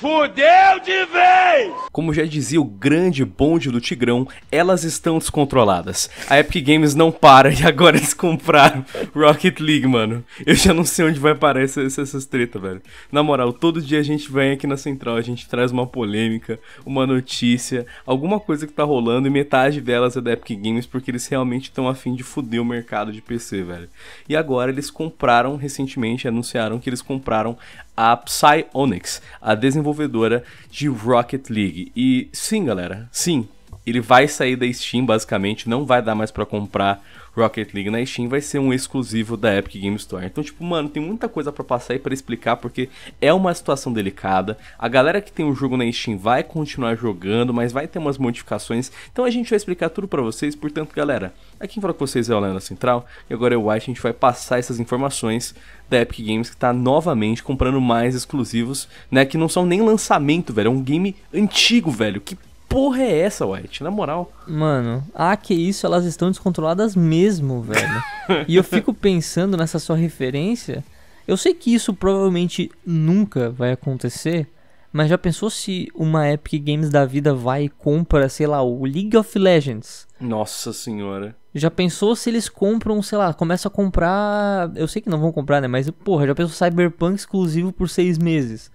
Fudeu de vez! Como já dizia o grande bonde do Tigrão, elas estão descontroladas. A Epic Games não para e agora eles compraram Rocket League, mano. Eu já não sei onde vai parar essa, essa, essas treta, velho. Na moral, todo dia a gente vem aqui na central, a gente traz uma polêmica, uma notícia, alguma coisa que tá rolando e metade delas é da Epic Games porque eles realmente estão afim de fuder o mercado de PC, velho. E agora eles compraram recentemente, anunciaram que eles compraram a Psyonix, a desenvolvedora de Rocket League. E sim, galera, sim, ele vai sair da Steam basicamente, não vai dar mais para comprar Rocket League na Steam vai ser um exclusivo da Epic Game Store. Então, tipo, mano, tem muita coisa para passar aí para explicar porque é uma situação delicada. A galera que tem o jogo na Steam vai continuar jogando, mas vai ter umas modificações. Então a gente vai explicar tudo para vocês. Portanto, galera, aqui quem fala com vocês é o Leandro Central e agora eu acho que a gente vai passar essas informações da Epic Games que tá novamente comprando mais exclusivos, né, que não são nem lançamento, velho, é um game antigo, velho. Que porra é essa, White? Na moral. Mano, ah, que isso, elas estão descontroladas mesmo, velho. e eu fico pensando nessa sua referência. Eu sei que isso provavelmente nunca vai acontecer, mas já pensou se uma Epic Games da vida vai e compra, sei lá, o League of Legends? Nossa senhora. Já pensou se eles compram, sei lá, começam a comprar. Eu sei que não vão comprar, né? Mas, porra, já pensou Cyberpunk exclusivo por seis meses.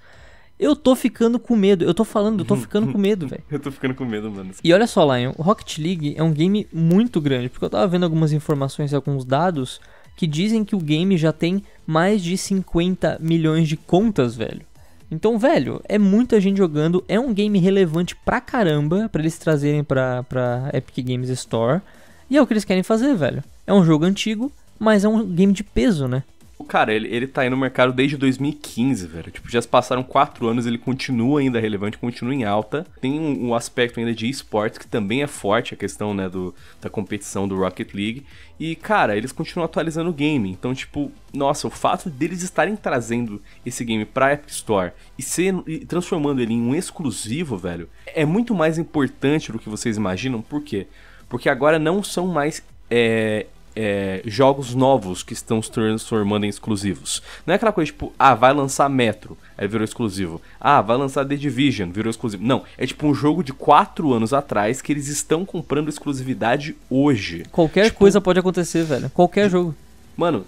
Eu tô ficando com medo. Eu tô falando, eu tô ficando com medo, velho. eu tô ficando com medo, mano. E olha só, Lion, Rocket League é um game muito grande, porque eu tava vendo algumas informações e alguns dados que dizem que o game já tem mais de 50 milhões de contas, velho. Então, velho, é muita gente jogando, é um game relevante pra caramba para eles trazerem pra, pra Epic Games Store. E é o que eles querem fazer, velho. É um jogo antigo, mas é um game de peso, né? Tipo, cara, ele, ele tá aí no mercado desde 2015, velho. Tipo, já se passaram quatro anos, ele continua ainda relevante, continua em alta. Tem um, um aspecto ainda de esportes que também é forte, a questão, né, do, da competição do Rocket League. E, cara, eles continuam atualizando o game. Então, tipo, nossa, o fato deles estarem trazendo esse game pra App Store e, ser, e transformando ele em um exclusivo, velho, é muito mais importante do que vocês imaginam. Por quê? Porque agora não são mais é, é, jogos novos que estão se transformando em exclusivos. Não é aquela coisa tipo, ah, vai lançar Metro, aí virou exclusivo. Ah, vai lançar The Division, virou exclusivo. Não, é tipo um jogo de 4 anos atrás que eles estão comprando exclusividade hoje. Qualquer tipo, coisa pode acontecer, velho. Qualquer jogo. Mano,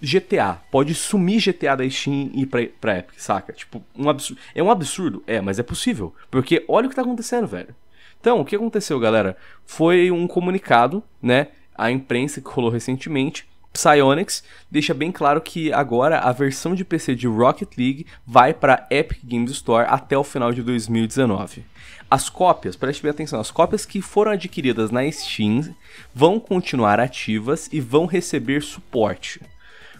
GTA, pode sumir GTA da Steam e ir pra, pra Epic, saca? Tipo, um absurdo. É um absurdo? É, mas é possível. Porque olha o que tá acontecendo, velho. Então, o que aconteceu, galera? Foi um comunicado, né? A imprensa que rolou recentemente, Psyonix deixa bem claro que agora a versão de PC de Rocket League vai para Epic Games Store até o final de 2019. As cópias, preste bem atenção, as cópias que foram adquiridas na Steam vão continuar ativas e vão receber suporte.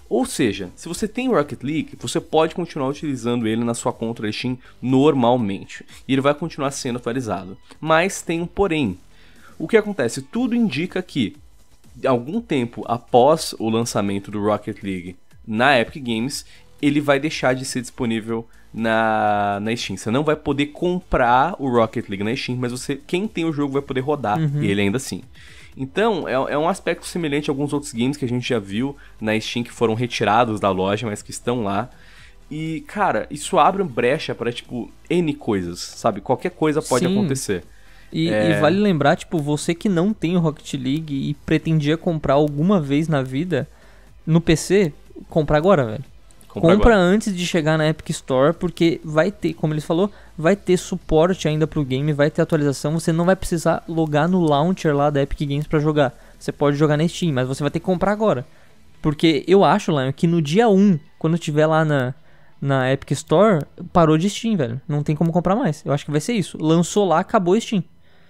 Ou seja, se você tem Rocket League, você pode continuar utilizando ele na sua conta da Steam normalmente, e ele vai continuar sendo atualizado. Mas tem um porém. O que acontece? Tudo indica que algum tempo após o lançamento do Rocket League na Epic Games, ele vai deixar de ser disponível na, na Steam. Você não vai poder comprar o Rocket League na Steam, mas você quem tem o jogo vai poder rodar uhum. ele ainda assim. Então, é, é, um aspecto semelhante a alguns outros games que a gente já viu na Steam que foram retirados da loja, mas que estão lá. E, cara, isso abre brecha para, tipo, N coisas, sabe? Qualquer coisa pode Sim. acontecer. E, é... e, vale lembrar, tipo, você que não tem o Rocket League e pretendia comprar alguma vez na vida no PC, compra agora, velho. Compra, compra agora. antes de chegar na Epic Store, porque vai ter, como ele falou, vai ter suporte ainda pro game, vai ter atualização, você não vai precisar logar no launcher lá da Epic Games para jogar. Você pode jogar na Steam, mas você vai ter que comprar agora. Porque eu acho, Lion, que no dia 1, quando tiver lá na, na Epic Store, parou de Steam, velho. Não tem como comprar mais. Eu acho que vai ser isso. Lançou lá, acabou Steam.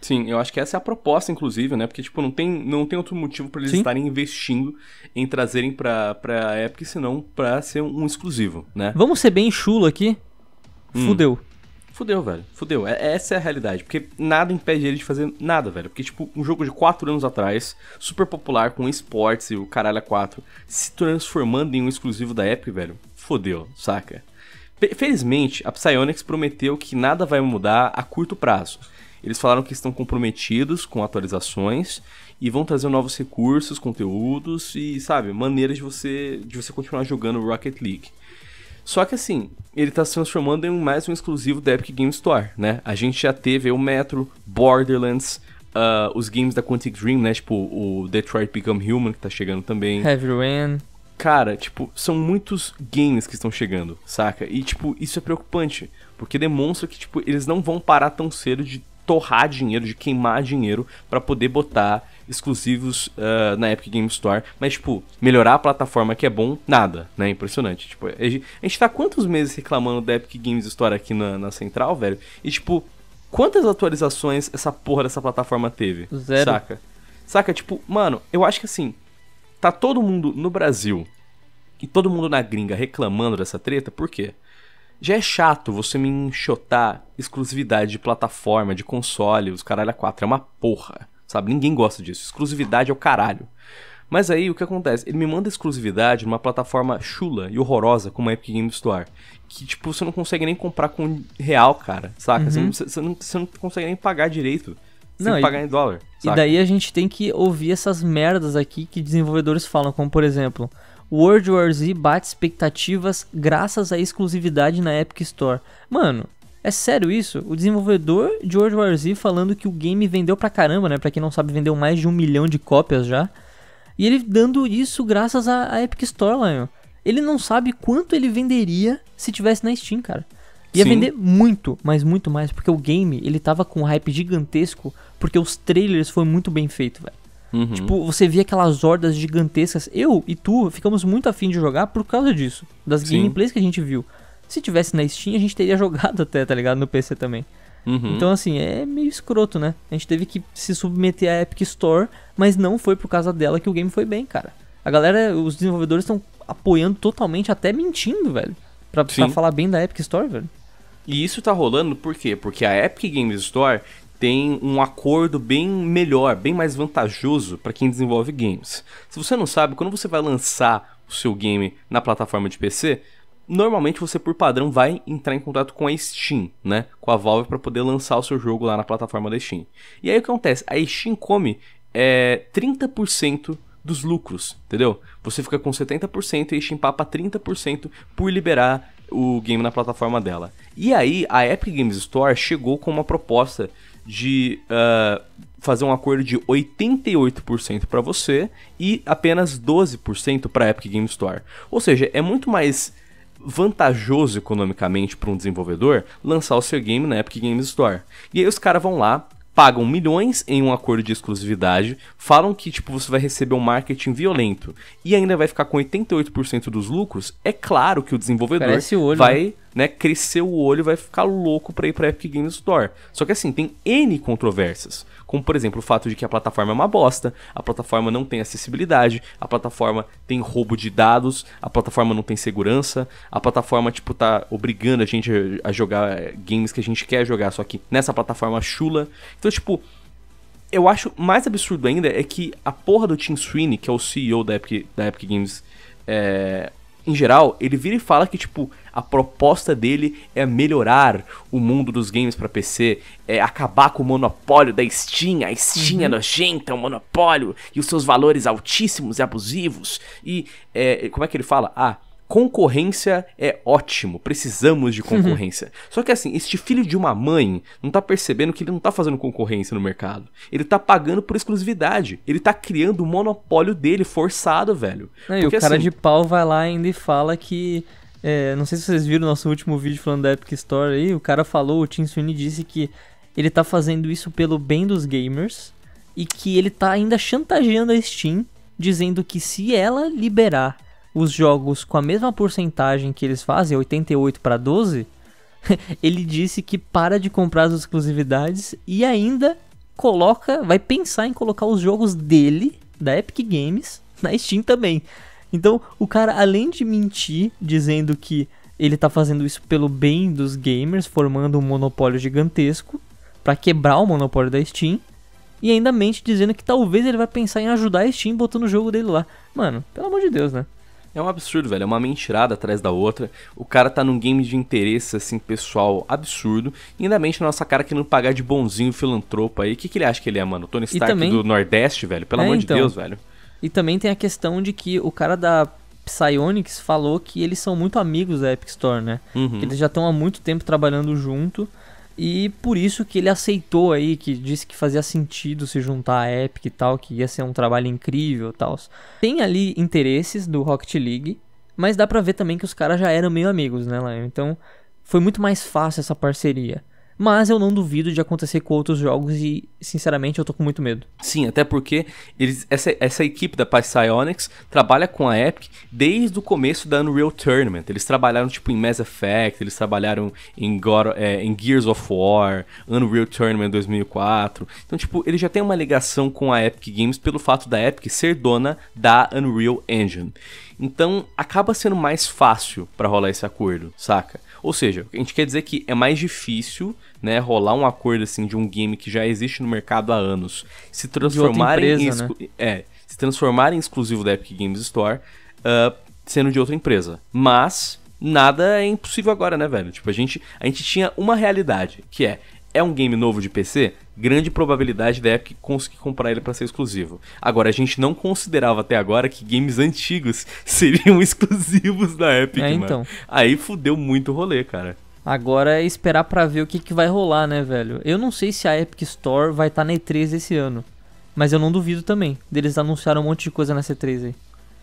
Sim, eu acho que essa é a proposta, inclusive, né? Porque, tipo, não tem, não tem outro motivo para eles Sim. estarem investindo em trazerem pra, pra Epic, senão pra ser um exclusivo, né? Vamos ser bem chulo aqui? Hum. Fudeu. Fudeu, velho. Fudeu. É, essa é a realidade. Porque nada impede ele de fazer nada, velho. Porque, tipo, um jogo de 4 anos atrás, super popular, com esportes e o caralho a 4, se transformando em um exclusivo da Epic, velho. Fodeu, saca? Felizmente, a Psyonix prometeu que nada vai mudar a curto prazo. Eles falaram que estão comprometidos com atualizações e vão trazer novos recursos, conteúdos e, sabe, maneiras de você, de você continuar jogando Rocket League. Só que assim, ele está se transformando em mais um exclusivo da Epic Game Store, né? A gente já teve o Metro, Borderlands, uh, os games da Quantic Dream, né? Tipo, o Detroit Become Human, que está chegando também. Heavy Rain. Cara, tipo, são muitos games que estão chegando, saca? E, tipo, isso é preocupante, porque demonstra que, tipo, eles não vão parar tão cedo de torrar dinheiro, de queimar dinheiro para poder botar exclusivos uh, na Epic Game Store, mas tipo, melhorar a plataforma que é bom, nada, né? Impressionante. Tipo, a gente, tá quantos meses reclamando da Epic Games Store aqui na, na central, velho? E tipo, quantas atualizações essa porra dessa plataforma teve? Zero. Saca? Saca, tipo, mano, eu acho que assim, tá todo mundo no Brasil e todo mundo na gringa reclamando dessa treta, por quê? Já é chato você me enxotar exclusividade de plataforma, de console, os caralho a quatro. É uma porra, sabe? Ninguém gosta disso. Exclusividade é o caralho. Mas aí o que acontece? Ele me manda exclusividade numa plataforma chula e horrorosa como a Epic Games Store. Que, tipo, você não consegue nem comprar com real, cara, saca? Uhum. Você, não, você, não, você, não, consegue nem pagar direito. Você não, tem que pagar em dólar. Saca? E daí a gente tem que ouvir essas merdas aqui que desenvolvedores falam, como por exemplo. World War Z bate expectativas graças à exclusividade na Epic Store. Mano, é sério isso? O desenvolvedor de World War Z falando que o game vendeu pra caramba, né? Pra quem não sabe, vendeu mais de um milhão de cópias já. E ele dando isso graças à, à Epic Store, Lion. Ele não sabe quanto ele venderia se tivesse na Steam, cara. Ia Sim. vender muito, mas muito mais, porque o game, ele tava com um hype gigantesco, porque os trailers foram muito bem feitos, velho. Uhum. Tipo, você via aquelas hordas gigantescas. Eu e tu ficamos muito afim de jogar por causa disso. Das Sim. gameplays que a gente viu. Se tivesse na Steam, a gente teria jogado até, tá ligado? No PC também. Uhum. Então, assim, é meio escroto, né? A gente teve que se submeter à Epic Store, mas não foi por causa dela que o game foi bem, cara. A galera, os desenvolvedores estão apoiando totalmente, até mentindo, velho. Pra, pra, falar bem da Epic Store, velho. E isso tá rolando por quê? Porque a Epic Games Store tem um acordo bem melhor, bem mais vantajoso para quem desenvolve games. Se você não sabe, quando você vai lançar o seu game na plataforma de PC, normalmente você por padrão vai entrar em contato com a Steam, né, com a Valve para poder lançar o seu jogo lá na plataforma da Steam. E aí o que acontece? A Steam come é, 30% dos lucros, entendeu? Você fica com 70% e a Steam papa 30% por liberar o game na plataforma dela. E aí a Epic Games Store chegou com uma proposta de uh, fazer um acordo de 88% para você e apenas 12% para a Epic Game Store. Ou seja, é muito mais vantajoso economicamente para um desenvolvedor lançar o seu game na Epic Games Store. E aí os caras vão lá, pagam milhões em um acordo de exclusividade, falam que tipo você vai receber um marketing violento e ainda vai ficar com 88% dos lucros, é claro que o desenvolvedor olho, vai, né? né, crescer o olho, vai ficar louco para ir para Epic Games Store. Só que assim, tem N controvérsias. Como, por exemplo, o fato de que a plataforma é uma bosta, a plataforma não tem acessibilidade, a plataforma tem roubo de dados, a plataforma não tem segurança, a plataforma, tipo, tá obrigando a gente a jogar games que a gente quer jogar, só que nessa plataforma chula. Então, tipo, eu acho mais absurdo ainda é que a porra do Tim Sweeney, que é o CEO da Epic, da Epic Games, é, em geral, ele vira e fala que, tipo, a proposta dele é melhorar o mundo dos games para PC, é acabar com o monopólio da Steam, a Steam é uhum. é nojenta, o um monopólio, e os seus valores altíssimos e abusivos, e, é, como é que ele fala? Ah, concorrência é ótimo, precisamos de uhum. concorrência. Só que assim, este filho de uma mãe não tá percebendo que ele não tá fazendo concorrência no mercado. Ele tá pagando por exclusividade. Ele tá criando o monopólio dele, forçado, velho. Não, Porque, e o cara assim, de pau vai lá ainda e fala que. É, não sei se vocês viram nosso último vídeo falando da Epic Store aí. O cara falou, o Tim Sweeney disse que ele tá fazendo isso pelo bem dos gamers e que ele tá ainda chantageando a Steam, dizendo que se ela liberar os jogos com a mesma porcentagem que eles fazem, 88 para 12, ele disse que para de comprar as exclusividades e ainda coloca, vai pensar em colocar os jogos dele, da Epic Games, na Steam também. Então, o cara, além de mentir, dizendo que ele tá fazendo isso pelo bem dos gamers, formando um monopólio gigantesco, para quebrar o monopólio da Steam, e ainda mente dizendo que talvez ele vai pensar em ajudar a Steam botando o jogo dele lá. Mano, pelo amor de Deus, né? É um absurdo, velho. É uma mentirada atrás da outra. O cara tá num game de interesse, assim, pessoal absurdo. E ainda mente a nossa cara que não pagar de bonzinho filantropo aí. O que, que ele acha que ele é, mano? Tony Stark também... do Nordeste, velho? Pelo é, amor de então. Deus, velho. E também tem a questão de que o cara da Psyonix falou que eles são muito amigos da Epic Store, né? Uhum. Que eles já estão há muito tempo trabalhando junto. E por isso que ele aceitou aí, que disse que fazia sentido se juntar à Epic e tal, que ia ser um trabalho incrível e tal. Tem ali interesses do Rocket League, mas dá pra ver também que os caras já eram meio amigos, né, Lion? Então foi muito mais fácil essa parceria. Mas eu não duvido de acontecer com outros jogos e sinceramente, eu tô com muito medo. Sim, até porque eles, essa, essa equipe da Psyonix trabalha com a Epic desde o começo da Unreal Tournament. Eles trabalharam, tipo, em Mass Effect, eles trabalharam em, God, é, em Gears of War, Unreal Tournament 2004. Então, tipo, eles já têm uma ligação com a Epic Games pelo fato da Epic ser dona da Unreal Engine. Então, acaba sendo mais fácil para rolar esse acordo, saca? Ou seja, a gente quer dizer que é mais difícil, né, rolar um acordo assim de um game que já existe no mercado há anos, se transformarem empresa, em, né? é, se transformarem exclusivo da Epic Games Store, uh, sendo de outra empresa. Mas nada é impossível agora, né, velho? Tipo, a gente, a gente tinha uma realidade, que é é um game novo de PC, grande probabilidade da Epic conseguir comprar ele para ser exclusivo. Agora, a gente não considerava até agora que games antigos seriam exclusivos da Epic, é, mano. Então. Aí fudeu muito o rolê, cara. Agora é esperar para ver o que, que vai rolar, né, velho? Eu não sei se a Epic Store vai estar tá na E3 esse ano. Mas eu não duvido também deles anunciaram um monte de coisa nessa E3 aí.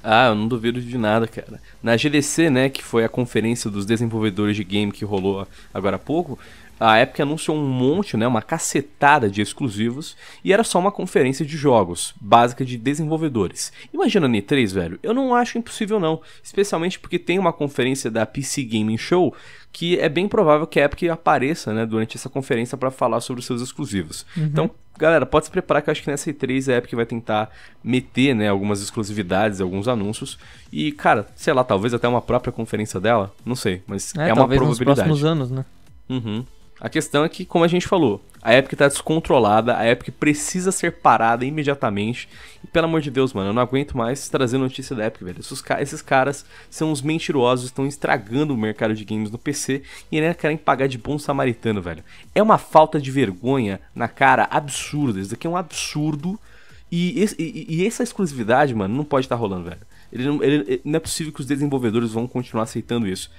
Ah, eu não duvido de nada, cara. Na GDC, né, que foi a conferência dos desenvolvedores de game que rolou agora há pouco, a Epic anunciou um monte, né, uma cacetada de exclusivos e era só uma conferência de jogos, básica de desenvolvedores. Imagina a E3, velho, eu não acho impossível não, especialmente porque tem uma conferência da PC Gaming Show que é bem provável que a Epic apareça, né, durante essa conferência para falar sobre os seus exclusivos. Uhum. Então, galera, pode se preparar que eu acho que nessa E3 a Epic vai tentar meter, né, algumas exclusividades, alguns anúncios. E, cara, sei lá, talvez até uma própria conferência dela, não sei, mas é, é uma probabilidade. nos próximos anos, né? Uhum. A questão é que, como a gente falou, a Epic tá descontrolada, a Epic precisa ser parada imediatamente. E pelo amor de Deus, mano, eu não aguento mais trazer notícia da Epic, velho. Esses, esses caras são uns mentirosos, estão estragando o mercado de games no PC e ainda querem pagar de bom samaritano, velho. É uma falta de vergonha na cara absurda. Isso daqui é um absurdo. E, esse, e, e essa exclusividade, mano, não pode estar tá rolando, velho. Ele ele, não é possível que os desenvolvedores vão continuar aceitando isso.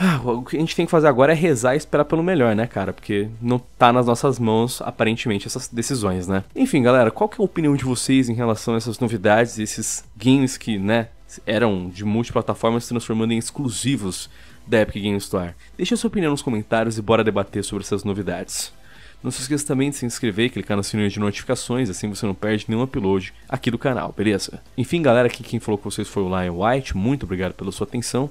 Ah, o que a gente tem que fazer agora é rezar e esperar pelo melhor, né, cara? Porque não tá nas nossas mãos, aparentemente, essas decisões, né? Enfim, galera, qual que é a opinião de vocês em relação a essas novidades, esses games que, né, eram de multiplataformas se transformando em exclusivos da Epic Games Store? Deixa sua opinião nos comentários e bora debater sobre essas novidades. Não se esqueça também de se inscrever e clicar no sininho de notificações, assim você não perde nenhum upload aqui do canal, beleza? Enfim, galera, aqui quem falou com vocês foi o Lion White, muito obrigado pela sua atenção.